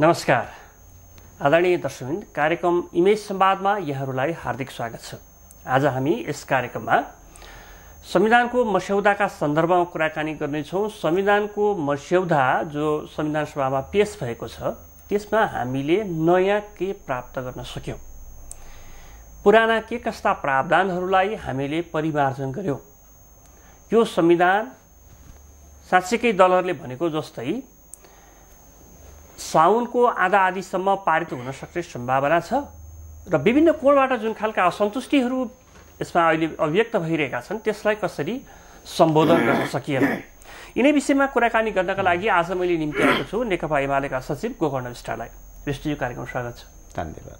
नमस्कार आदरणीय दर्शकबिन कार्यक्रम इमेज संवादमा यहाँहरूलाई हार्दिक स्वागत छ आज हामी यस कार्यक्रममा संविधानको मस्यौदाका सन्दर्भमा कुराकानी गर्नेछौँ संविधानको मस्यौदा जो संविधान सभामा पेश भएको छ त्यसमा हामीले नयाँ के प्राप्त गर्न सक्यौँ पुराना के कस्ता प्रावधानहरूलाई हामीले परिमार्जन गर्यौँ यो संविधान साँच्चीकै दलहरूले भनेको जस्तै साउनको आधा आधीसम्म पारित हुन सक्ने सम्भावना छ र विभिन्न कोणबाट जुन खालका असन्तुष्टिहरू यसमा अहिले अभिव्यक्त भइरहेका छन् त्यसलाई कसरी सम्बोधन गर्न सकिएन यिनै विषयमा कुराकानी गर्नका लागि आज मैले निम्ति आएको छु नेकपा एमालेका सचिव गोकर्ण विष्टलाई यो कार्यक्रम स्वागत छ धन्यवाद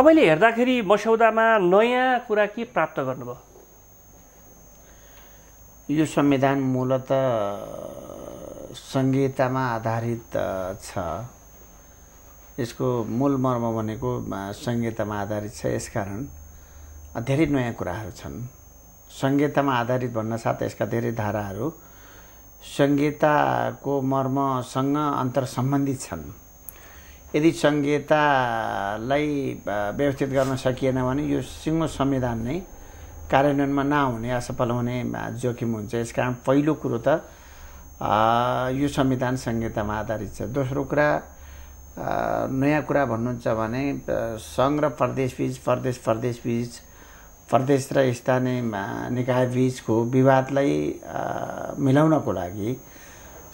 तपाईँले हेर्दाखेरि मस्यौदामा नयाँ कुरा के प्राप्त गर्नुभयो यो संविधान मूलत सङ्घीयतामा आधारित छ यसको मूल मर्म भनेको सङ्घीयतामा आधारित छ यसकारण धेरै नयाँ कुराहरू छन् सङ्घीयतामा आधारित भन्न साथ यसका धेरै धाराहरू सङ्घीयताको मर्मसँग अन्तर सम्बन्धित छन् यदि सङ्घीयतालाई व्यवस्थित गर्न सकिएन भने यो सिङ्गो संविधान नै कार्यान्वयनमा नहुने असफल हुने जोखिम हुन्छ यसकारण पहिलो कुरो त यो संविधान संहितामा आधारित छ दोस्रो कुरा नयाँ कुरा भन्नुहुन्छ भने सङ्घ र प्रदेशबीच प्रदेश प्रदेशबीच प्रदेश र स्थानीय निकायबिचको विवादलाई मिलाउनको लागि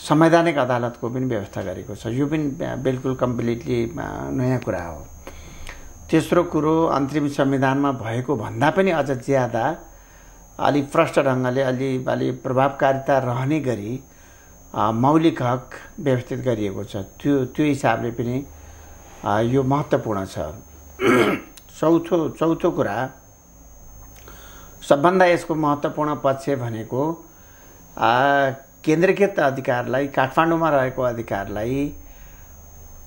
संवैधानिक अदालतको पनि व्यवस्था गरेको छ यो पनि बिल्कुल कम्प्लिटली नयाँ कुरा हो तेस्रो कुरो अन्तरिम संविधानमा भएको भन्दा पनि अझ ज्यादा अलिक प्रष्ट ढङ्गले अलि अलि प्रभावकारिता रहने गरी मौलिक हक व्यवस्थित गरिएको छ त्यो त्यो हिसाबले पनि यो महत्त्वपूर्ण छ चौथो चौथो कुरा सबभन्दा यसको महत्त्वपूर्ण पक्ष भनेको केन्द्रीकृत अधिकारलाई काठमाडौँमा रहेको अधिकारलाई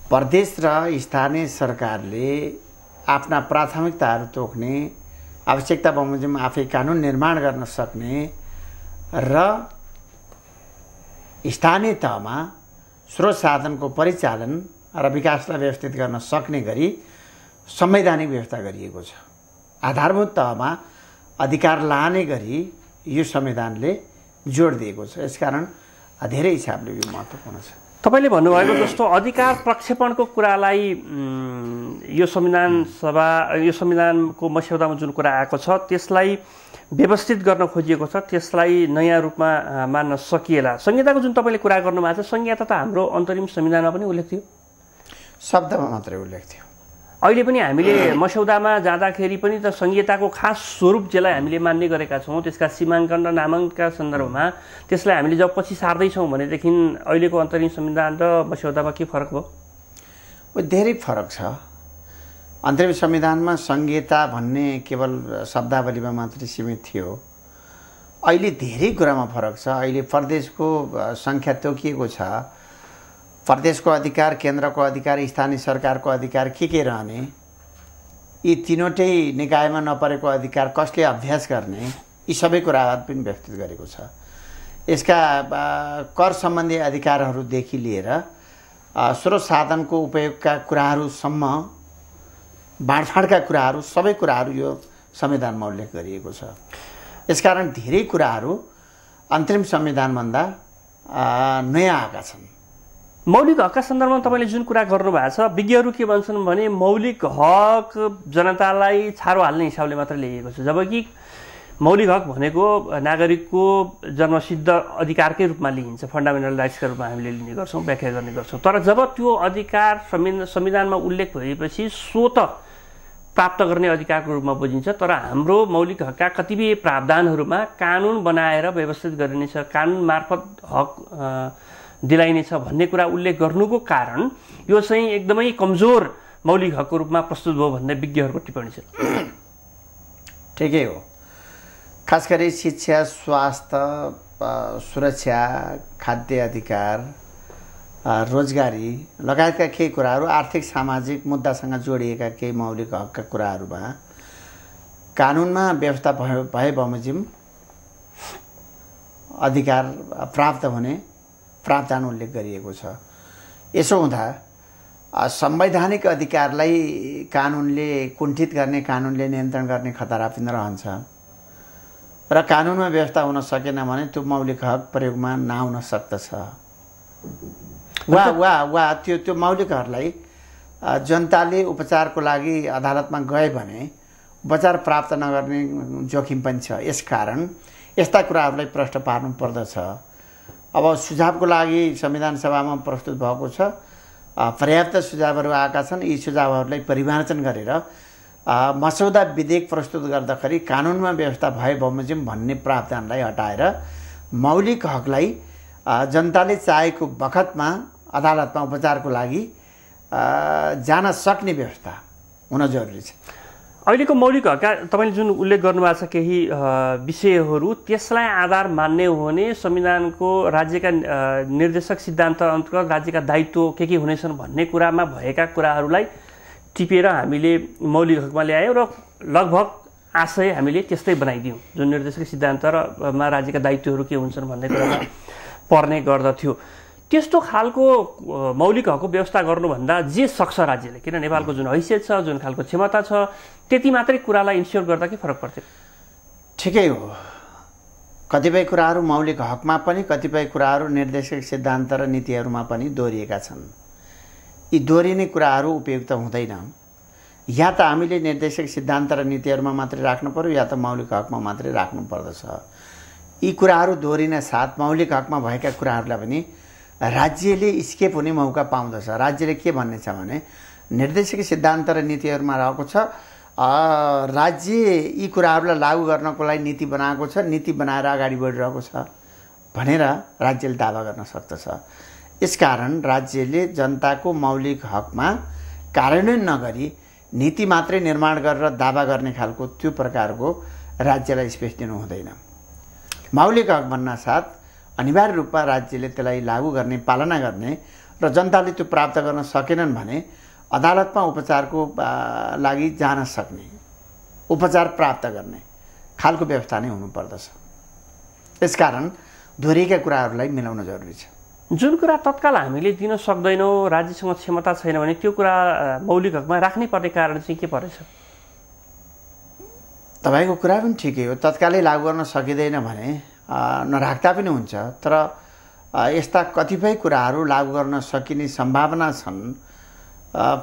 प्रदेश र स्थानीय सरकारले आफ्ना प्राथमिकताहरू तोक्ने आवश्यकता बमोजिम आफै कानुन निर्माण गर्न सक्ने र स्थानीय तहमा स्रोत साधनको परिचालन र विकासलाई व्यवस्थित गर्न सक्ने गरी संवैधानिक व्यवस्था गरिएको छ आधारभूत तहमा अधिकार लाने गरी यो संविधानले जोड दिएको छ यसकारण धेरै हिसाबले यो महत्त्वपूर्ण छ तपाईँले भन्नुभएको जस्तो अधिकार प्रक्षेपणको कुरालाई यो संविधान सभा यो संविधानको मस्यौदामा जुन कुरा आएको छ त्यसलाई व्यवस्थित गर्न खोजिएको छ त्यसलाई नयाँ रूपमा मान्न सकिएला संहिताको जुन तपाईँले कुरा गर्नुभएको छ संहिता त हाम्रो अन्तरिम संविधानमा पनि उल्लेख थियो शब्दमा मात्रै उल्लेख थियो अहिले पनि हामीले मस्यौदामा जाँदाखेरि पनि त संहिताको खास स्वरूप जसलाई हामीले मान्ने गरेका छौँ त्यसका सीमाङ्कन र नामाङ्कनका सन्दर्भमा त्यसलाई हामीले जब पछि सार्दैछौँ भनेदेखि अहिलेको अन्तरिम संविधान र मस्यौदामा के फरक भयो धेरै फरक छ अन्तरिम संविधानमा संहिता भन्ने केवल शब्दावलीमा मात्रै सीमित थियो अहिले धेरै कुरामा फरक छ अहिले प्रदेशको सङ्ख्या तोकिएको छ प्रदेशको अधिकार केन्द्रको अधिकार स्थानीय सरकारको अधिकार के के रहने यी तिनवटै निकायमा नपरेको अधिकार कसले अभ्यास गर्ने यी सबै कुरा पनि व्यवस्थित गरेको छ यसका कर सम्बन्धी अधिकारहरूदेखि लिएर स्रोत साधनको उपयोगका कुराहरूसम्म बाँडफाँडका कुराहरू सबै कुराहरू यो संविधानमा उल्लेख गरिएको छ यसकारण धेरै कुराहरू अन्तरिम संविधानभन्दा नयाँ आएका छन् मौलिक हकका सन्दर्भमा तपाईँले जुन कुरा गर्नुभएको छ विज्ञहरू के भन्छन् भने मौलिक हक जनतालाई छारो हाल्ने हिसाबले मात्र लेखिएको छ जबकि मौलिक हक भनेको नागरिकको जन्मसिद्ध अधिकारकै रूपमा लिइन्छ फन्डामेन्टल राइट्सका रूपमा हामीले लिने गर्छौँ व्याख्या गर्ने गर्छौँ तर जब त्यो अधिकार संविधानमा उल्लेख भएपछि स्वत प्राप्त गर्ने अधिकारको रूपमा बुझिन्छ तर हाम्रो मौलिक हकका कतिपय प्रावधानहरूमा कानुन बनाएर व्यवस्थित गरिनेछ कानुन मार्फत हक दिलाइनेछ भन्ने कुरा उल्लेख गर्नुको कारण यो चाहिँ एकदमै कमजोर मौलिक हकको रूपमा प्रस्तुत भयो भन्ने विज्ञहरूको टिप्पणी छ ठिकै हो खास गरी शिक्षा स्वास्थ्य सुरक्षा खाद्य अधिकार रोजगारी लगायतका केही कुराहरू आर्थिक सामाजिक मुद्दासँग जोडिएका केही मौलिक हकका कुराहरूमा कानुनमा व्यवस्था भए बमोजिम अधिकार प्राप्त हुने प्रावधान उल्लेख गरिएको छ यसो हुँदा संवैधानिक अधिकारलाई कानुनले कुण्ठित गर्ने कानुनले नियन्त्रण गर्ने खतरा पनि रहन्छ र कानुनमा व्यवस्था हुन सकेन भने त्यो मौलिक हक प्रयोगमा नआउन सक्दछ वा वा वा त्यो त्यो मौलिकहरूलाई जनताले उपचारको लागि अदालतमा गए भने उपचार प्राप्त नगर्ने जोखिम पनि छ यसकारण यस्ता कुराहरूलाई प्रश्न पार्नु पर्दछ अब सुझावको लागि संविधान सभामा प्रस्तुत भएको छ पर्याप्त सुझावहरू आएका छन् यी सुझावहरूलाई परिमार्जन गरेर मसौदा विधेयक प्रस्तुत गर्दाखेरि कानुनमा व्यवस्था भए बमोजिम भन्ने प्रावधानलाई हटाएर मौलिक हकलाई जनताले चाहेको बखतमा अदालतमा उपचारको लागि जान सक्ने व्यवस्था हुन जरुरी छ अहिलेको मौलिक हकका तपाईँले जुन उल्लेख गर्नुभएको छ केही विषयहरू त्यसलाई आधार मान्ने हो भने संविधानको राज्यका निर्देशक सिद्धान्त अन्तर्गत राज्यका दायित्व के के हुनेछन् भन्ने कुरामा भएका कुराहरूलाई टिपेर हामीले मौलिक हकमा ल्यायौँ र लगभग आशय हामीले त्यस्तै बनाइदियौँ जुन निर्देशक सिद्धान्त रमा राज्यका दायित्वहरू के हुन्छन् भन्ने कुरामा पर्ने गर्दथ्यो त्यस्तो खालको मौलिक हकको व्यवस्था गर्नुभन्दा जे सक्छ राज्यले किन नेपालको जुन हैसियत छ जुन खालको क्षमता छ त्यति मात्रै कुरालाई इन्स्योर गर्दा के फरक पर्थ्यो ठिकै हो कतिपय कुराहरू मौलिक हकमा पनि कतिपय कुराहरू निर्देशक सिद्धान्त र नीतिहरूमा पनि दोहोरिएका छन् यी दोहोरिने कुराहरू उपयुक्त हुँदैन या त हामीले निर्देशक सिद्धान्त र नीतिहरूमा मात्रै राख्नु पऱ्यो या त मौलिक हकमा मात्रै राख्नु पर्दछ यी कुराहरू दोहोरिन साथ मौलिक हकमा भएका कुराहरूलाई पनि राज्यले स्केप हुने मौका पाउँदछ राज्यले के भन्ने छ भने निर्देशक सिद्धान्त र नीतिहरूमा रहेको छ राज्य यी कुराहरूलाई लागू गर्नको लागि नीति बनाएको छ नीति बनाएर अगाडि बढिरहेको छ भनेर राज्यले दावा गर्न सक्दछ यसकारण राज्यले जनताको मौलिक हकमा कार्यान्वयन नगरी नीति मात्रै निर्माण गरेर दावा गर्ने खालको त्यो प्रकारको राज्यलाई स्पेस दिनु हुँदैन मौलिक हक भन्नासाथ अनिवार्य रूपमा राज्यले त्यसलाई लागू गर्ने पालना गर्ने र जनताले त्यो प्राप्त गर्न सकेनन् भने अदालतमा उपचारको लागि जान सक्ने उपचार प्राप्त गर्ने खालको व्यवस्था नै हुनुपर्दछ यसकारण धोरिएका कुराहरूलाई मिलाउन जरुरी छ जुन कुरा तत्काल हामीले दिन सक्दैनौँ राज्यसँग क्षमता छैन भने त्यो कुरा मौलिक हकमा राख्नै पर्ने कारण चाहिँ के परेछ तपाईँको कुरा पनि ठिकै हो तत्कालै लागू गर्न सकिँदैन भने नराख्दा पनि हुन्छ तर यस्ता कतिपय कुराहरू लागू गर्न सकिने सम्भावना छन्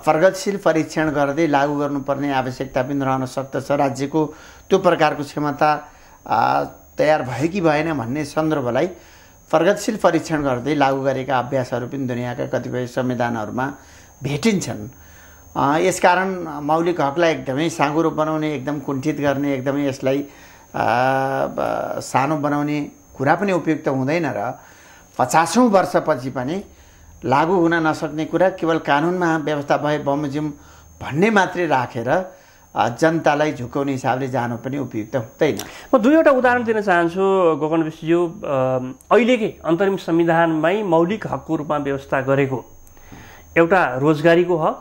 प्रगतिशील परीक्षण गर्दै लागू गर्नुपर्ने आवश्यकता पनि रहन सक्दछ राज्यको त्यो प्रकारको क्षमता तयार भयो कि भएन भन्ने सन्दर्भलाई प्रगतिशील परीक्षण गर्दै लागू गरेका अभ्यासहरू पनि दुनियाँका कतिपय संविधानहरूमा भेटिन्छन् यसकारण मौलिक हकलाई एकदमै साँगुरो बनाउने एकदम कुण्ठित गर्ने एकदमै यसलाई सानो बनाउने कुरा पनि उपयुक्त हुँदैन र पचासौँ वर्षपछि पनि लागु हुन नसक्ने कुरा केवल कानुनमा व्यवस्था भए बमोजिम भन्ने मात्रै राखेर जनतालाई झुकाउने हिसाबले जानु पनि उपयुक्त हुँदैन म दुईवटा उदाहरण दिन चाहन्छु गोकर्ण विश्वज्यू अहिलेकै अन्तरिम संविधानमै मौलिक हकको रूपमा व्यवस्था गरेको एउटा रोजगारीको हक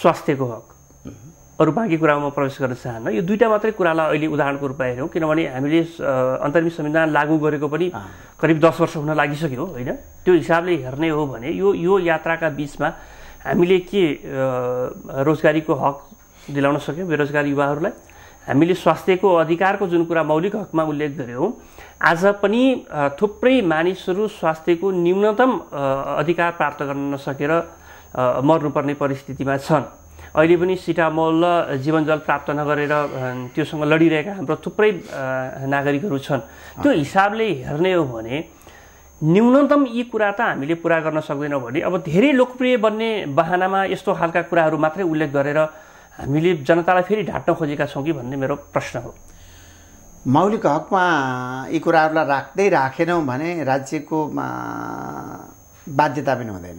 स्वास्थ्यको हक अरू बाँकी कुरामा प्रवेश गर्न चाहन्न यो दुईवटा मात्रै कुरालाई अहिले उदाहरणको रूपमा हेऱ्यौँ किनभने हामीले अन्तरिम संविधान लागू गरेको पनि करिब दस वर्ष हुन लागिसक्यो होइन त्यो हिसाबले हेर्ने हो भने यो यो यात्राका बिचमा हामीले के रोजगारीको हक दिलाउन सक्यौँ बेरोजगार युवाहरूलाई हामीले स्वास्थ्यको अधिकारको जुन कुरा मौलिक हकमा उल्लेख गऱ्यौँ आज पनि थुप्रै मानिसहरू स्वास्थ्यको न्यूनतम अधिकार प्राप्त गर्न नसकेर मर्नुपर्ने परिस्थितिमा छन् अहिले पनि सिटामोल र जीवनजल प्राप्त नगरेर त्योसँग लडिरहेका हाम्रो थुप्रै नागरिकहरू छन् त्यो हिसाबले हेर्ने हो भने न्यूनतम यी कुरा त हामीले पुरा गर्न सक्दैनौँ भने अब धेरै लोकप्रिय बन्ने बाहनामा यस्तो खालका कुराहरू मात्रै उल्लेख गरेर हामीले जनतालाई फेरि ढाट्न खोजेका छौँ कि भन्ने मेरो प्रश्न हो मौलिक हकमा यी कुराहरूलाई राख्दै राखेनौँ भने राज्यको बाध्यता पनि हुँदैन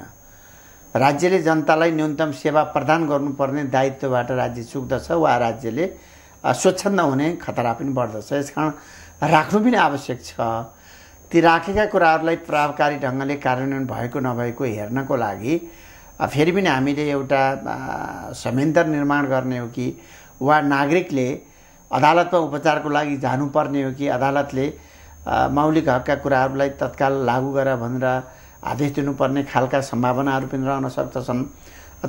राज्यले जनतालाई न्यूनतम सेवा प्रदान गर्नुपर्ने दायित्वबाट राज्य चुक्दछ वा राज्यले स्वच्छन्द हुने खतरा पनि बढ्दछ यस कारण राख्नु पनि आवश्यक छ ती राखेका कुराहरूलाई प्रभावकारी ढङ्गले कार्यान्वयन भएको नभएको हेर्नको लागि फेरि पनि हामीले एउटा संयन्त्र निर्माण गर्ने हो कि वा नागरिकले अदालतमा उपचारको लागि जानुपर्ने हो कि अदालतले मौलिक हकका कुराहरूलाई तत्काल लागू गर भनेर आदेश दिनुपर्ने खालका सम्भावनाहरू पनि रहन सक्दछन्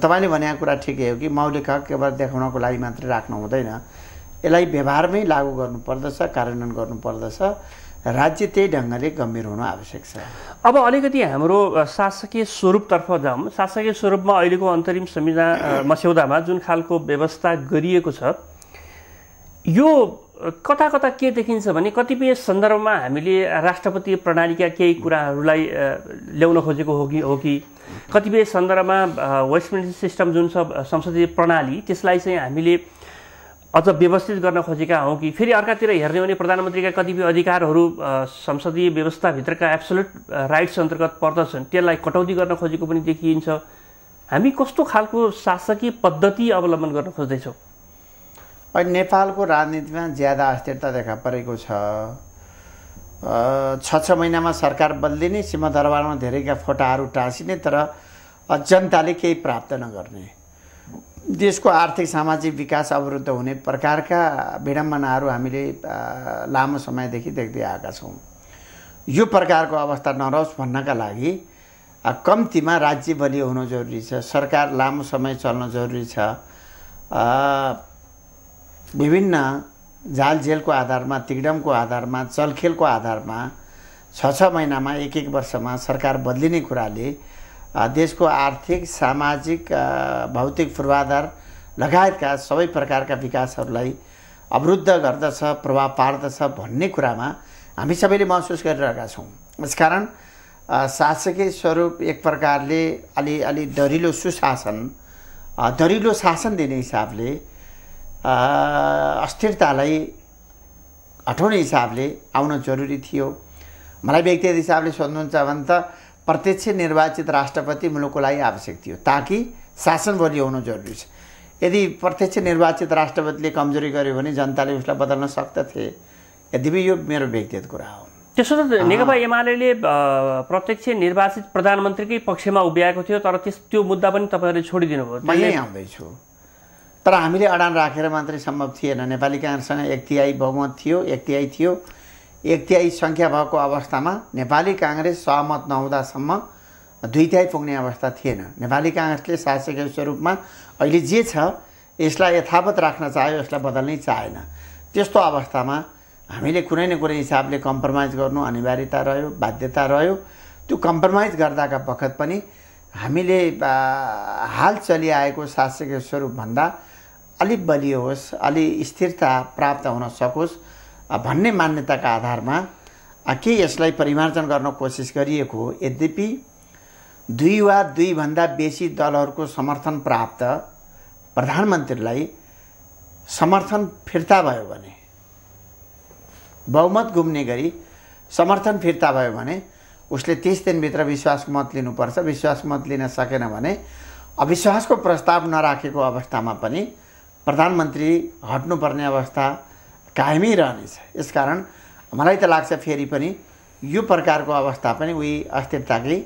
तपाईँले भनेको कुरा ठिकै हो कि मौलिक हक केवल देखाउनको लागि मात्रै राख्नु हुँदैन यसलाई व्यवहारमै लागू गर्नुपर्दछ कार्यान्वयन गर्नुपर्दछ राज्य त्यही ढङ्गले गम्भीर हुनु आवश्यक छ अब अलिकति हाम्रो शासकीय स्वरूपतर्फ जाउँ शासकीय स्वरूपमा अहिलेको अन्तरिम संविधान मस्यौदामा जुन खालको व्यवस्था गरिएको छ यो कता कता के देखिन्छ भने कतिपय सन्दर्भमा हामीले राष्ट्रपति प्रणालीका केही कुराहरूलाई ल्याउन खोजेको हो कि हो कि कतिपय सन्दर्भमा वेस्ट सिस्टम जुन छ संसदीय प्रणाली त्यसलाई चाहिँ हामीले अझ व्यवस्थित गर्न खोजेका हौँ कि फेरि अर्कातिर हेर्ने हो भने प्रधानमन्त्रीका कतिपय अधिकारहरू संसदीय व्यवस्थाभित्रका एब्सोल्युट राइट्स अन्तर्गत पर्दछन् त्यसलाई कटौती गर्न खोजेको पनि देखिन्छ हामी कस्तो खालको शासकीय पद्धति अवलम्बन गर्न खोज्दैछौँ अहिले नेपालको राजनीतिमा ज्यादा अस्थिरता देखा परेको छ छ छ महिनामा सरकार बदलिने दरबारमा धेरैका फोटाहरू टाँसिने तर जनताले केही प्राप्त नगर्ने देशको आर्थिक सामाजिक विकास अवरुद्ध हुने प्रकारका विडम्बनाहरू हामीले लामो समयदेखि देख्दै आएका छौँ यो प्रकारको अवस्था नरहोस् भन्नका लागि कम्तीमा राज्य बलियो हुनु जरुरी छ सरकार लामो समय चल्न जरुरी छ विभिन्न झाल झेलको आधारमा तिगडमको आधारमा चलखेलको आधारमा छ छ महिनामा एक एक वर्षमा सरकार बदलिने कुराले देशको आर्थिक सामाजिक भौतिक पूर्वाधार लगायतका सबै प्रकारका विकासहरूलाई अवरुद्ध गर्दछ प्रभाव पार्दछ भन्ने कुरामा हामी सबैले महसुस गरिरहेका छौँ यसकारण शासकीय स्वरूप एक प्रकारले अलि अलि डरिलो सुशासन डरिलो शासन दिने हिसाबले अस्थिरतालाई हटाउने हिसाबले आउन जरुरी थियो मलाई व्यक्तिगत हिसाबले सोध्नुहुन्छ भने त प्रत्यक्ष निर्वाचित राष्ट्रपति मुलुकको लागि आवश्यक थियो ताकि शासनभरि हुनु जरुरी छ यदि प्रत्यक्ष निर्वाचित राष्ट्रपतिले कमजोरी गर्यो भने जनताले उसलाई बदल्न सक्दथे यद्यपि यो मेरो व्यक्तिगत कुरा हो त्यसो त नेकपा एमाले प्रत्यक्ष निर्वाचित प्रधानमन्त्रीकै पक्षमा उभिएको थियो तर त्यस त्यो मुद्दा पनि तपाईँहरूले छोडिदिनु भयो म यहीँ आउँदैछु तर हामीले अडान राखेर मात्रै सम्भव थिएन नेपाली काङ्ग्रेससँग एक तिहाई बहुमत थियो एक तिहाई थियो एक तिहाई सङ्ख्या भएको अवस्थामा नेपाली काङ्ग्रेस सहमत नहुँदासम्म दुई तिहाई पुग्ने अवस्था थिएन नेपाली काङ्ग्रेसले शासकीय स्वरूपमा अहिले जे छ यसलाई यथावत राख्न चाह्यो यसलाई बदल्नै चाहेन त्यस्तो अवस्थामा हामीले कुनै न कुनै हिसाबले कम्प्रोमाइज गर्नु अनिवार्यता रह्यो बाध्यता रह्यो त्यो कम्प्रोमाइज गर्दाका बखत पनि हामीले हाल चलिआएको शासकीय स्वरूपभन्दा अलि बलियो होस् अलि स्थिरता प्राप्त हुन सकोस् भन्ने मान्यताका आधारमा के यसलाई परिमार्जन गर्न कोसिस गरिएको हो यद्यपि दुई वा दुईभन्दा बेसी दलहरूको समर्थन प्राप्त प्रधानमन्त्रीलाई समर्थन फिर्ता भयो भने बहुमत घुम्ने गरी समर्थन फिर्ता भयो भने उसले तिस दिनभित्र विश्वासको मत लिनुपर्छ विश्वासको मत लिन सकेन भने अविश्वासको प्रस्ताव नराखेको अवस्थामा पनि प्रधानमन्त्री हट्नुपर्ने अवस्था कायमै रहनेछ यसकारण मलाई त लाग्छ फेरि पनि यो प्रकारको अवस्था पनि उही अस्थिरताकै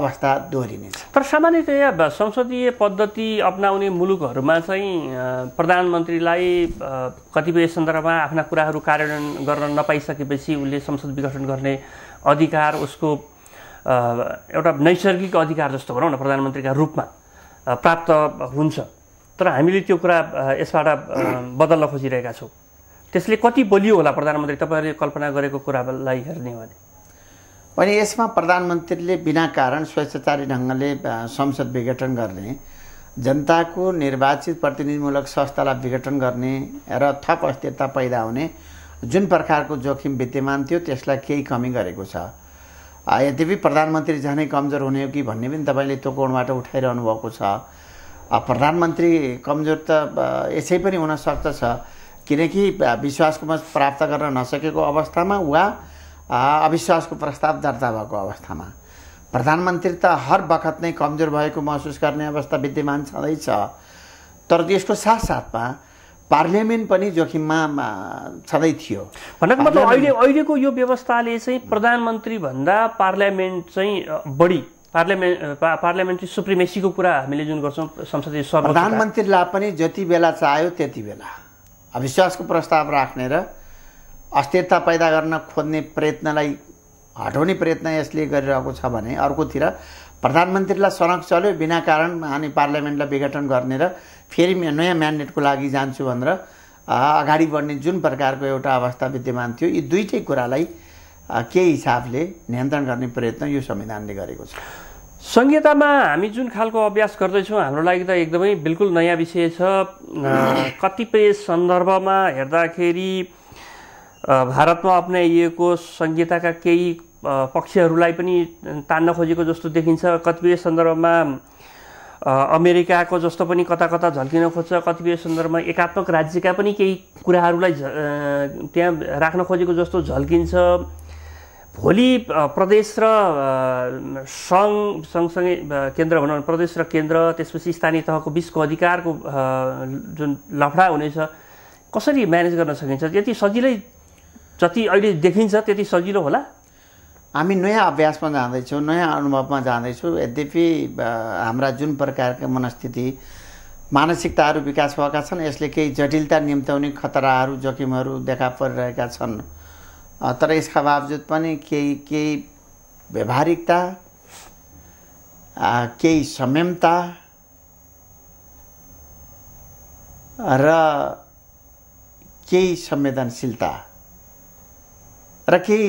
अवस्था दोहोरिनेछ तर सामान्यतया संसदीय पद्धति अप्नाउने मुलुकहरूमा चाहिँ प्रधानमन्त्रीलाई कतिपय सन्दर्भमा आफ्ना कुराहरू कार्यान्वयन गर्न नपाइसकेपछि उसले संसद विघटन गर्ने अधिकार उसको एउटा नैसर्गिक अधिकार जस्तो भनौँ न प्रधानमन्त्रीका रूपमा प्राप्त हुन्छ तर हामीले त्यो कुरा यसबाट बदल्न खोजिरहेका छौँ त्यसले कति बोलियो होला प्रधानमन्त्री तपाईँहरूले कल्पना गरेको कुरालाई हेर्ने हो भने अनि यसमा प्रधानमन्त्रीले बिना कारण स्वेच्छाचारी ढङ्गले संसद विघटन गर्ने जनताको निर्वाचित प्रतिनिधिमूलक संस्थालाई विघटन गर्ने र थप अस्थिरता पैदा हुने जुन प्रकारको जोखिम विद्यमान थियो त्यसलाई केही कमी गरेको छ यद्यपि प्रधानमन्त्री झनै कमजोर हुने हो कि भन्ने पनि तपाईँले त्यो कोणबाट उठाइरहनु भएको छ प्रधानमन्त्री कमजोर त यसै पनि हुन सक्दछ किनकि विश्वासको मत प्राप्त गर्न नसकेको अवस्थामा वा अविश्वासको प्रस्ताव दर्ता भएको अवस्थामा प्रधानमन्त्री त हर बखत नै कमजोर भएको महसुस गर्ने अवस्था विद्यमान छँदैछ तर त्यसको साथसाथमा पार्लियामेन्ट पनि जोखिममा छँदै थियो भनेको मतलब अहिले अहिलेको यो व्यवस्थाले चाहिँ प्रधानमन्त्रीभन्दा पार्लियामेन्ट चाहिँ बढी पार्लियामेन्ट पार्लियामेन्ट्री सुप्रिमेसीको कुरा हामीले जुन गर्छौँ संसदीय सभा प्रधानमन्त्रीलाई पनि जति बेला चाह्यो त्यति बेला अविश्वासको प्रस्ताव राख्ने र अस्थिरता पैदा गर्न खोज्ने प्रयत्नलाई हटाउने प्रयत्न यसले गरिरहेको छ भने अर्कोतिर प्रधानमन्त्रीलाई सडक चल्यो बिना कारण अनि पार्लियामेन्टलाई विघटन गर्ने र फेरि नयाँ म्यान्डेटको लागि जान्छु भनेर अगाडि बढ्ने जुन प्रकारको एउटा अवस्था विद्यमान थियो यी दुइटै कुरालाई केही हिसाबले नियन्त्रण गर्ने प्रयत्न यो संविधानले गरेको छ संहितामा हामी जुन खालको अभ्यास गर्दैछौँ हाम्रो लागि त एकदमै बिल्कुल नयाँ विषय छ कतिपय सन्दर्भमा हेर्दाखेरि भारतमा अप्नाइएको संहिताका केही पक्षहरूलाई पनि तान्न खोजेको जस्तो देखिन्छ कतिपय सन्दर्भमा अमेरिकाको जस्तो पनि कता कता झल्किन खोज्छ कतिपय सन्दर्भमा एकात्मक राज्यका पनि केही कुराहरूलाई त्यहाँ राख्न खोजेको जस्तो झल्किन्छ भोलि प्रदेश र सङ्घ सँगसँगै केन्द्र भनौँ प्रदेश र केन्द्र त्यसपछि स्थानीय तहको बिचको अधिकारको जुन लफडा हुनेछ कसरी म्यानेज गर्न सकिन्छ यति सजिलै जति अहिले देखिन्छ त्यति सजिलो होला हामी नयाँ अभ्यासमा जाँदैछौँ नयाँ अनुभवमा जाँदैछौँ यद्यपि हाम्रा जुन प्रकारका मनस्थिति मानसिकताहरू विकास भएका छन् यसले केही जटिलता निम्त्याउने खतराहरू जोखिमहरू देखा परिरहेका छन् तर यसका बावजुद पनि केही केही व्यवहारिकता केही संयमता र केही संवेदनशीलता र केही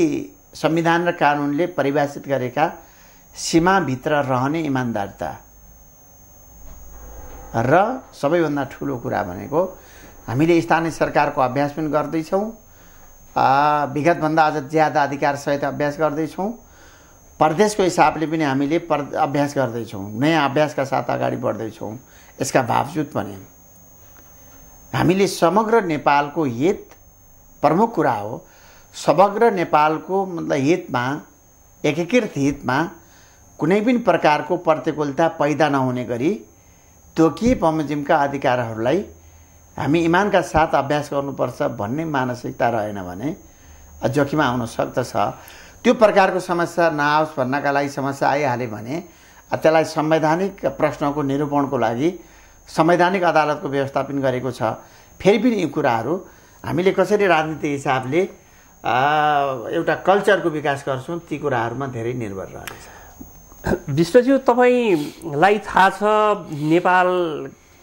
संविधान र कानुनले परिभाषित गरेका सीमाभित्र रहने इमान्दारता र सबैभन्दा ठुलो कुरा भनेको हामीले स्थानीय सरकारको अभ्यास पनि गर्दैछौँ विगतभन्दा अझ ज्यादा अधिकारसहित अभ्यास गर्दैछौँ प्रदेशको हिसाबले पनि हामीले पर अभ्यास गर्दैछौँ नयाँ अभ्यासका साथ अगाडि बढ्दैछौँ यसका बावजुद पनि हामीले समग्र नेपालको हित प्रमुख कुरा हो समग्र नेपालको मतलब हितमा एकीकृत हितमा कुनै पनि प्रकारको प्रतिकूलता पैदा नहुने गरी तोकिए बमोजिमका अधिकारहरूलाई हामी इमानका साथ अभ्यास गर्नुपर्छ भन्ने मानसिकता रहेन भने जोखिम आउन सक्दछ त्यो प्रकारको समस्या नआओस् भन्नका लागि समस्या आइहाल्यो भने त्यसलाई संवैधानिक प्रश्नको निरूपणको लागि संवैधानिक अदालतको व्यवस्थापन गरेको छ फेरि पनि यी कुराहरू हामीले कसरी राजनीतिक हिसाबले एउटा कल्चरको विकास गर्छौँ ती कुराहरूमा धेरै निर्भर रहनेछ विश्वज्यू तपाईँलाई थाहा छ नेपाल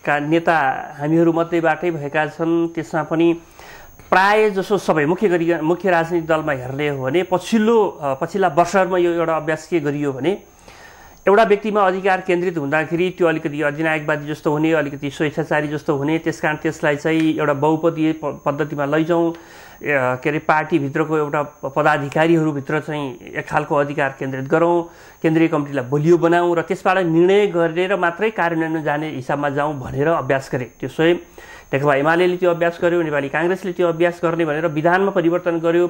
का नेता हामीहरू मध्येबाटै भएका छन् त्यसमा पनि प्राय जसो सबै मुख्य गरी मुख्य राजनीतिक दलमा हेर्ने हो भने पछिल्लो पछिल्ला वर्षहरूमा यो एउटा अभ्यास के गरियो भने एउटा व्यक्तिमा अधिकार केन्द्रित हुँदाखेरि त्यो अलिकति अधिनायकवादी जस्तो हुने अलिकति स्वेच्छाचारी जस्तो हुने त्यसकारण त्यसलाई चाहिँ एउटा बहुपदीय पद्धतिमा लैजाउँ के अरे पार्टीभित्रको एउटा पदाधिकारीहरूभित्र चाहिँ एक खालको अधिकार केन्द्रित गरौँ केन्द्रीय कमिटीलाई बलियो बनाऊ र त्यसबाट निर्णय गरेर मात्रै कार्यान्वयन जाने हिसाबमा जाउँ भनेर अभ्यास गरेँ त्यो स्वयं नेकपा एमाले त्यो अभ्यास गर्यो नेपाली काङ्ग्रेसले त्यो अभ्यास गर्ने भनेर विधानमा परिवर्तन गर्यो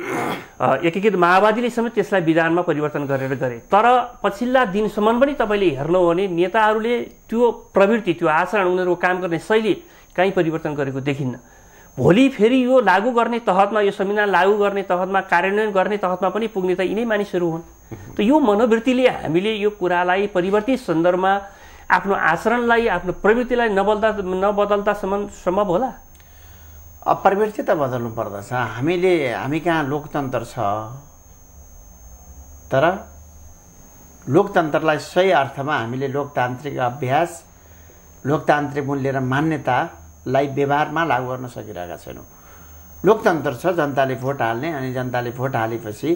एकीकृत माओवादीले समेत त्यसलाई विधानमा परिवर्तन गरेर गरे तर पछिल्ला दिनसम्म पनि तपाईँले हेर्नु हो भने नेताहरूले त्यो प्रवृत्ति त्यो आचरण उनीहरूको काम गर्ने शैली काहीँ परिवर्तन गरेको देखिन्न भोलि फेरि यो लागू गर्ने तहतमा यो संविधान लागू गर्ने तहतमा कार्यान्वयन गर्ने तहतमा पनि पुग्ने त यिनै मानिसहरू हुन् त यो मनोवृत्तिले हामीले यो कुरालाई परिवर्तित सन्दर्भमा आफ्नो आचरणलाई आफ्नो प्रवृत्तिलाई नबदल्दा नबदल्दासम्म सम्भव होला प्रवृत्ति त बदल्नु पर्दछ हामीले हामी कहाँ लोकतन्त्र छ तर लोकतन्त्रलाई सही अर्थमा हामीले लोकतान्त्रिक अभ्यास लोकतान्त्रिक मूल्य र मान्यतालाई व्यवहारमा लागू गर्न सकिरहेका छैनौँ लोकतन्त्र छ जनताले भोट हाल्ने अनि जनताले भोट हालेपछि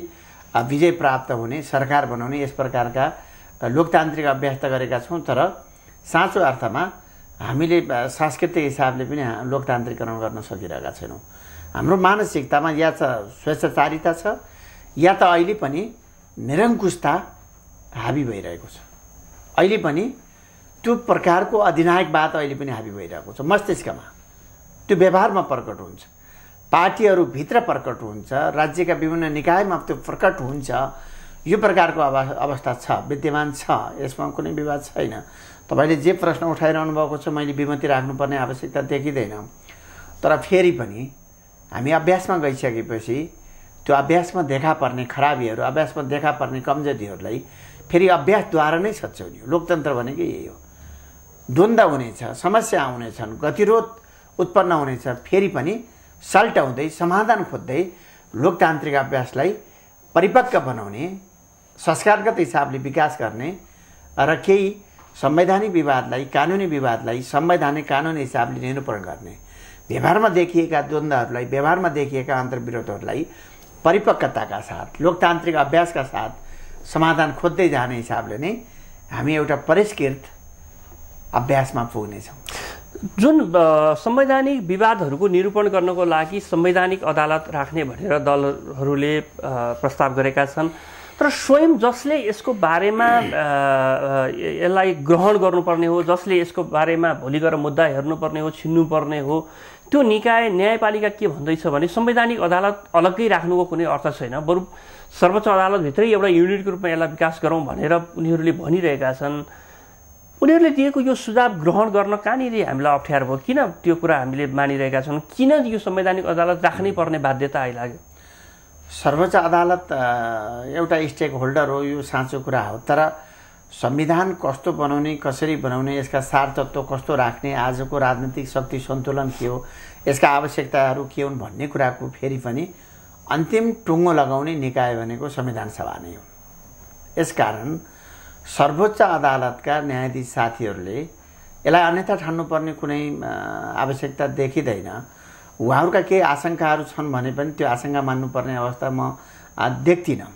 विजय प्राप्त हुने सरकार बनाउने यस प्रकारका लोकतान्त्रिक अभ्यास त गरेका छौँ तर साँचो अर्थमा हामीले सांस्कृतिक हिसाबले पनि लोकतान्त्रिकरण गर्न सकिरहेका छैनौँ हाम्रो मानसिकतामा या त स्वेच्छाचारिता छ या त अहिले पनि निरङ्कुशता हाबी भइरहेको छ अहिले पनि त्यो प्रकारको अधिनायकवाद अहिले पनि हाबी भइरहेको छ मस्तिष्कमा त्यो व्यवहारमा प्रकट हुन्छ पार्टीहरूभित्र प्रकट हुन्छ राज्यका विभिन्न निकायमा त्यो प्रकट हुन्छ यो प्रकारको अवा अवस्था छ विद्यमान छ यसमा कुनै विवाद छैन तपाईँले जे प्रश्न उठाइरहनु भएको छ मैले विमति राख्नुपर्ने आवश्यकता देखिँदैन तर फेरि पनि हामी अभ्यासमा गइसकेपछि त्यो अभ्यासमा देखा पर्ने खराबीहरू अभ्यासमा देखा पर्ने कमजोरीहरूलाई फेरि अभ्यासद्वारा नै सच्याउने हो लोकतन्त्र भनेको यही हो द्वन्द हुनेछ समस्या आउनेछन् गतिरोध उत्पन्न हुनेछ फेरि पनि सल्टाउँदै समाधान खोज्दै लोकतान्त्रिक अभ्यासलाई परिपक्व बनाउने संस्कारगत हिसाबले विकास गर्ने र केही संवैधानिक विवादलाई कानुनी विवादलाई संवैधानिक कानुन हिसाबले निरूपण गर्ने व्यवहारमा देखिएका द्वन्द्वहरूलाई व्यवहारमा देखिएका अन्तर्विरोधहरूलाई परिपक्वताका साथ लोकतान्त्रिक अभ्यासका साथ समाधान खोज्दै जाने हिसाबले नै हामी एउटा परिष्कृत अभ्यासमा पुग्नेछौँ जुन संवैधानिक विवादहरूको निरूपण गर्नको लागि संवैधानिक अदालत राख्ने भनेर दलहरूले प्रस्ताव गरेका छन् तर स्वयं जसले यसको बारेमा यसलाई ग्रहण गर्नुपर्ने हो जसले यसको बारेमा भोलि गएर मुद्दा हेर्नुपर्ने हो छिन्नुपर्ने हो त्यो निकाय न्यायपालिका के भन्दैछ भने संवैधानिक अदालत अलग्गै राख्नुको कुनै अर्थ छैन बरु सर्वोच्च अदालतभित्रै एउटा युनिटको रूपमा यसलाई विकास गरौँ भनेर उनीहरूले भनिरहेका छन् उनीहरूले दिएको यो सुझाव ग्रहण गर्न कहाँनिर हामीलाई अप्ठ्यारो भयो किन त्यो कुरा हामीले मानिरहेका छौँ किन यो संवैधानिक अदालत राख्नै पर्ने बाध्यता आइलाग्यो सर्वोच्च अदालत एउटा स्टेक होल्डर हो यो साँचो कुरा हो तर संविधान कस्तो बनाउने कसरी बनाउने यसका सार तत्त्व कस्तो राख्ने आजको राजनीतिक शक्ति सन्तुलन के हो यसका आवश्यकताहरू के हुन् भन्ने कुराको फेरि पनि अन्तिम टुङ्गो लगाउने निकाय भनेको संविधान सभा नै हो यसकारण सर्वोच्च अदालतका न्यायाधीश साथीहरूले यसलाई अन्यथा ठान्नुपर्ने कुनै आवश्यकता देखिँदैन उहाँहरूका केही आशङ्काहरू छन् भने पनि त्यो आशङ्का मान्नुपर्ने अवस्था म देख्दिनँ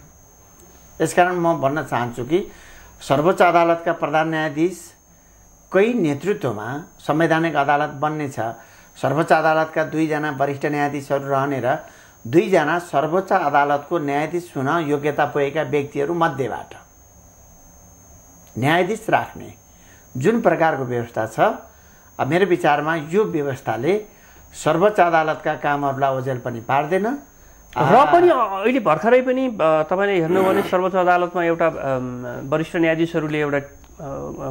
यसकारण म भन्न चाहन्छु कि सर्वोच्च अदालतका प्रधान न्यायाधीशकै नेतृत्वमा संवैधानिक अदालत बन्नेछ सर्वोच्च अदालतका दुईजना वरिष्ठ न्यायाधीशहरू रहनेर दुईजना सर्वोच्च अदालतको न्यायाधीश हुन योग्यता पुगेका व्यक्तिहरू मध्येबाट न्यायाधीश राख्ने जुन प्रकारको व्यवस्था छ मेरो विचारमा यो व्यवस्थाले सर्वोच्च अदालतका कामहरूलाई ओझेल पनि पार्दैन र पनि अहिले भर्खरै पनि तपाईँले हेर्नुभयो भने सर्वोच्च अदालतमा एउटा वरिष्ठ न्यायाधीशहरूले एउटा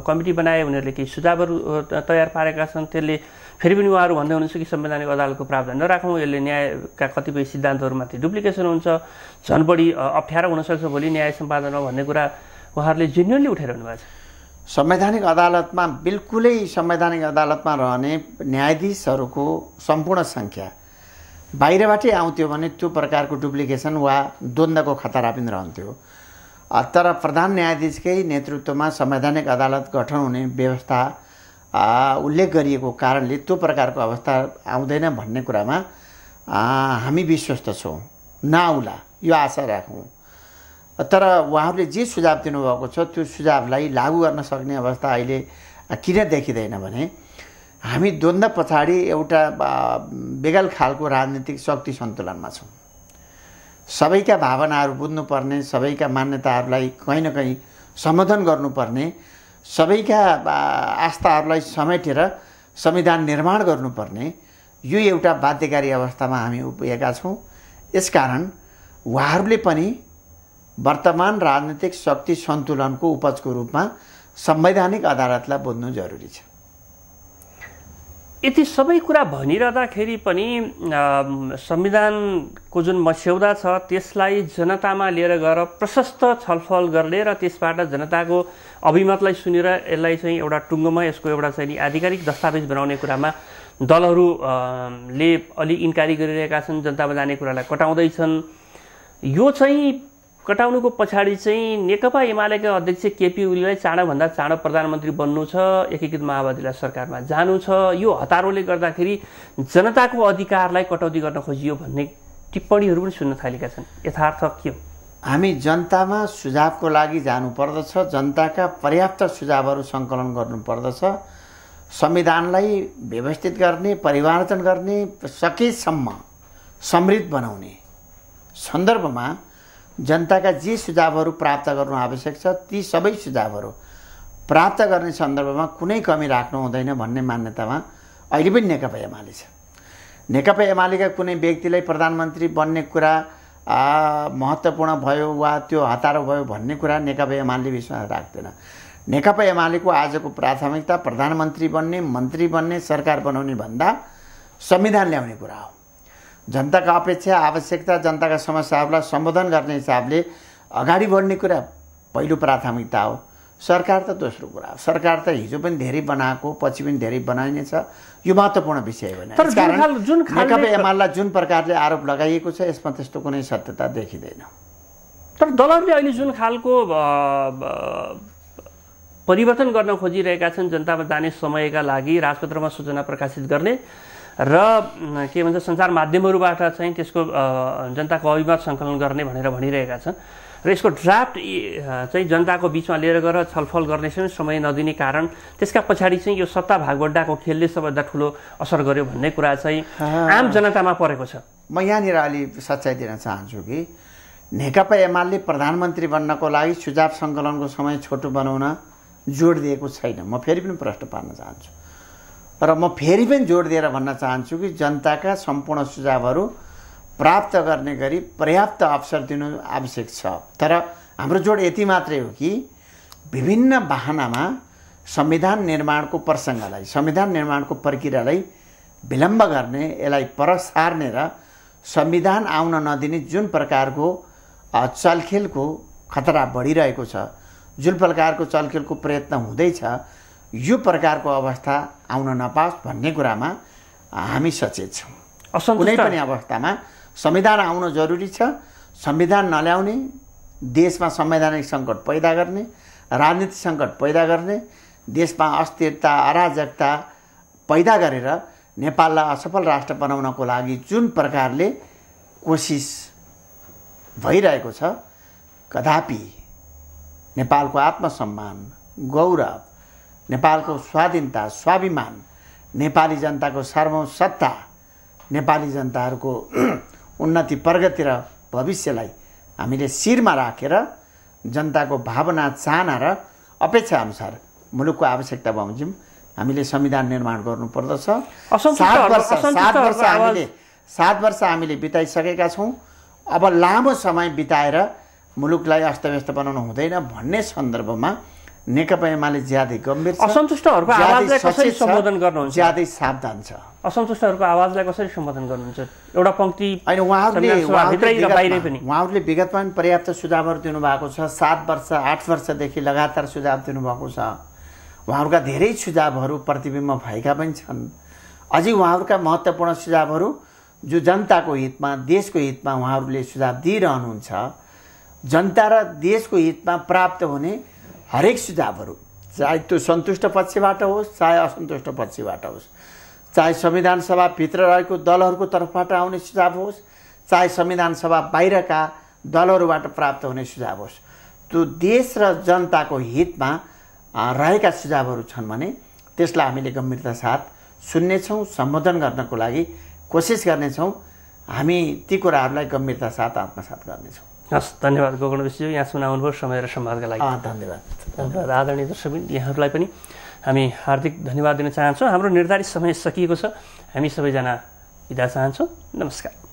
कमिटी बनाए उनीहरूले केही सुझावहरू तयार पारेका छन् त्यसले फेरि पनि उहाँहरू भन्दै हुनुहुन्छ कि संवैधानिक अदालतको प्रावधान नराखौँ यसले न्यायका कतिपय सिद्धान्तहरूमाथि डुप्लिकेसन हुन्छ झन् बढी अप्ठ्यारो हुनसक्छ भोलि न्याय सम्पादनमा भन्ने कुरा उहाँहरूले जेन्युनली उठाइरहनु भएको छ संवैधानिक अदालतमा बिल्कुलै संवैधानिक अदालतमा रहने न्यायाधीशहरूको सम्पूर्ण सङ्ख्या बाहिरबाटै आउँथ्यो भने त्यो प्रकारको डुप्लिकेसन वा द्वन्द्वको खतरा पनि रहन्थ्यो तर प्रधान न्यायाधीशकै नेतृत्वमा संवैधानिक अदालत गठन हुने व्यवस्था उल्लेख गरिएको कारणले त्यो प्रकारको अवस्था आउँदैन भन्ने कुरामा हामी विश्वस्त छौँ नआउला यो आशा राखौँ तर उहाँहरूले जे सुझाव दिनुभएको छ त्यो सुझावलाई लागू गर्न सक्ने अवस्था अहिले किन देखिँदैन भने हामी द्वन्द पछाडि एउटा बेगल खालको राजनीतिक शक्ति सन्तुलनमा छौँ सबैका भावनाहरू बुझ्नुपर्ने सबैका मान्यताहरूलाई कहीँ न कहीँ सम्बोधन गर्नुपर्ने सबैका आस्थाहरूलाई समेटेर संविधान निर्माण गर्नुपर्ने यो एउटा बाध्यकारी अवस्थामा हामी उभिएका छौँ यसकारण उहाँहरूले पनि वर्तमान राजनीतिक शक्ति सन्तुलनको उपजको रूपमा संवैधानिक अदालतलाई बुझ्नु जरुरी छ यति सबै कुरा भनिरहँदाखेरि पनि संविधानको जुन मस्यौदा छ त्यसलाई जनतामा लिएर गएर प्रशस्त छलफल गर्ने र त्यसबाट जनताको अभिमतलाई सुनेर यसलाई चाहिँ एउटा टुङ्गोमा यसको एउटा चाहिँ आधिकारिक दस्तावेज बनाउने कुरामा दलहरूले अलि इन्कारी गरिरहेका छन् जनतामा जाने कुरालाई कटाउँदैछन् यो चाहिँ कटाउनुको पछाडि चाहिँ नेकपा एमालेका अध्यक्ष केपी ओलीलाई चाँडोभन्दा चाँडो प्रधानमन्त्री बन्नु छ एकीकृत माओवादीलाई सरकारमा जानु छ यो हतारोले गर्दाखेरि जनताको अधिकारलाई कटौती गर्न खोजियो भन्ने टिप्पणीहरू पनि सुन्न थालेका छन् यथार्थ के हो हामी जनतामा सुझावको लागि जानुपर्दछ जनताका पर्याप्त सुझावहरू सङ्कलन गर्नुपर्दछ संविधानलाई व्यवस्थित गर्ने परिवर्तन गर्ने सकेसम्म समृद्ध बनाउने सन्दर्भमा जनताका जे सुझावहरू प्राप्त गर्नु आवश्यक छ ती सबै सुझावहरू प्राप्त गर्ने सन्दर्भमा कुनै कमी राख्नु हुँदैन भन्ने मान्यतामा अहिले पनि नेकपा एमाले छ नेकपा एमालेका कुनै व्यक्तिलाई प्रधानमन्त्री बन्ने कुरा महत्त्वपूर्ण भयो वा त्यो हतारो भयो भन्ने कुरा नेकपा एमाले विश्वास राख्दैन नेकपा एमालेको आजको प्राथमिकता प्रधानमन्त्री बन्ने मन्त्री बन्ने सरकार बनाउने भन्दा संविधान ल्याउने कुरा हो जनताका अपेक्षा आवश्यकता जनताका समस्याहरूलाई सम्बोधन गर्ने हिसाबले अगाडि बढ्ने कुरा पहिलो प्राथमिकता हो सरकार त दोस्रो कुरा हो सरकार त हिजो पनि धेरै बनाएको पछि पनि धेरै बनाइनेछ यो महत्त्वपूर्ण विषय होइन जुन नेकपा एमालेलाई जुन प्रकारले आरोप लगाइएको छ यसमा त्यस्तो कुनै सत्यता देखिँदैन तर दलहरूले अहिले जुन खालको परिवर्तन गर्न खोजिरहेका छन् जनतामा जाने समयका लागि राजपत्रमा सूचना प्रकाशित गर्ने र के भन्छ सञ्चार माध्यमहरूबाट चाहिँ त्यसको जनताको अभिमत सङ्कलन गर्ने भनेर भनिरहेका छन् र यसको ड्राफ्ट चाहिँ जनताको बिचमा लिएर गएर छलफल गर्ने समय नदिने कारण त्यसका पछाडि चाहिँ यो सत्ता भागवड्डाको खेलले सबभन्दा ठुलो असर गर्यो भन्ने कुरा चाहिँ आम जनतामा परेको छ म यहाँनिर अलि सच्चाइ दिन चाहन्छु कि नेकपा एमाले प्रधानमन्त्री बन्नको लागि सुझाव सङ्कलनको समय छोटो बनाउन जोड दिएको छैन म फेरि पनि प्रश्न पार्न चाहन्छु र म फेरि पनि जोड दिएर भन्न चाहन्छु कि जनताका सम्पूर्ण सुझावहरू प्राप्त गर्ने गरी पर्याप्त अवसर दिनु आवश्यक छ तर हाम्रो जोड यति मात्रै हो कि विभिन्न वाहनामा संविधान निर्माणको प्रसङ्गलाई संविधान निर्माणको प्रक्रियालाई विलम्ब गर्ने यसलाई पर सार्ने र संविधान आउन नदिने जुन प्रकारको चलखेलको खतरा बढिरहेको छ जुन प्रकारको चलखेलको प्रयत्न हुँदैछ यो प्रकारको अवस्था आउन नपाओस् भन्ने कुरामा हामी सचेत छौँ कुनै पनि अवस्थामा संविधान आउन जरुरी छ संविधान नल्याउने देशमा संवैधानिक सङ्कट पैदा गर्ने राजनीतिक सङ्कट पैदा गर्ने देशमा अस्थिरता अराजकता पैदा गरेर नेपाललाई असफल राष्ट्र बनाउनको लागि जुन प्रकारले कोसिस भइरहेको छ कदापि नेपालको आत्मसम्मान गौरव नेपालको स्वाधीनता स्वाभिमान नेपाली जनताको सर्वसत्ता नेपाली जनताहरूको उन्नति प्रगति र भविष्यलाई हामीले शिरमा राखेर रा, जनताको भावना चाहना र अपेक्षा अनुसार मुलुकको आवश्यकता बमोजिम हामीले संविधान निर्माण गर्नुपर्दछ सात वर्ष सात वर्ष हामीले सात वर्ष हामीले बिताइसकेका छौँ अब लामो समय बिताएर मुलुकलाई अस्तव्यस्त बनाउनु हुँदैन भन्ने सन्दर्भमा नेकपा एमाले ज्यादै गम्भीर असन्तुष्टहरूको आवाजलाई कसरी सम्बोधन गर्नुहुन्छ ज्यादै सावधान छ असन्तुष्टहरूको आवाजलाई कसरी सम्बोधन गर्नुहुन्छ एउटा पङ्क्ति होइन उहाँहरूले उहाँहरूले विगतमा पनि पर्याप्त सुझावहरू दिनुभएको छ सात वर्ष आठ वर्षदेखि लगातार सुझाव दिनुभएको छ उहाँहरूका धेरै सुझावहरू प्रतिबिम्ब भएका पनि छन् अझै उहाँहरूका महत्त्वपूर्ण सुझावहरू जो जनताको हितमा देशको हितमा उहाँहरूले सुझाव दिइरहनुहुन्छ जनता र देशको हितमा प्राप्त हुने हरेक सुझावहरू चाहे त्यो सन्तुष्ट पक्षबाट होस् चाहे असन्तुष्ट पक्षबाट होस् चाहे संविधान सभाभित्र रहेको दलहरूको तर्फबाट आउने सुझाव होस् चाहे संविधान सभा बाहिरका दलहरूबाट प्राप्त हुने सुझाव होस् त्यो देश र जनताको हितमा रहेका सुझावहरू छन् भने त्यसलाई हामीले गम्भीरता साथ सुन्नेछौँ सम्बोधन गर्नको लागि कोसिस गर्नेछौँ हामी ती कुराहरूलाई गम्भीरता साथ आत्मसात गर्नेछौँ हस् धन्यवाद विश्वज्यू यहाँ आउनुभयो समय र सम्वादका लागि धन्यवाद धन्यवाद आदरणीय दर्शक यहाँहरूलाई पनि हामी हार्दिक धन्यवाद दिन चाहन्छौँ हाम्रो निर्धारित समय सकिएको छ हामी सबैजना बिदा चाहन्छौँ नमस्कार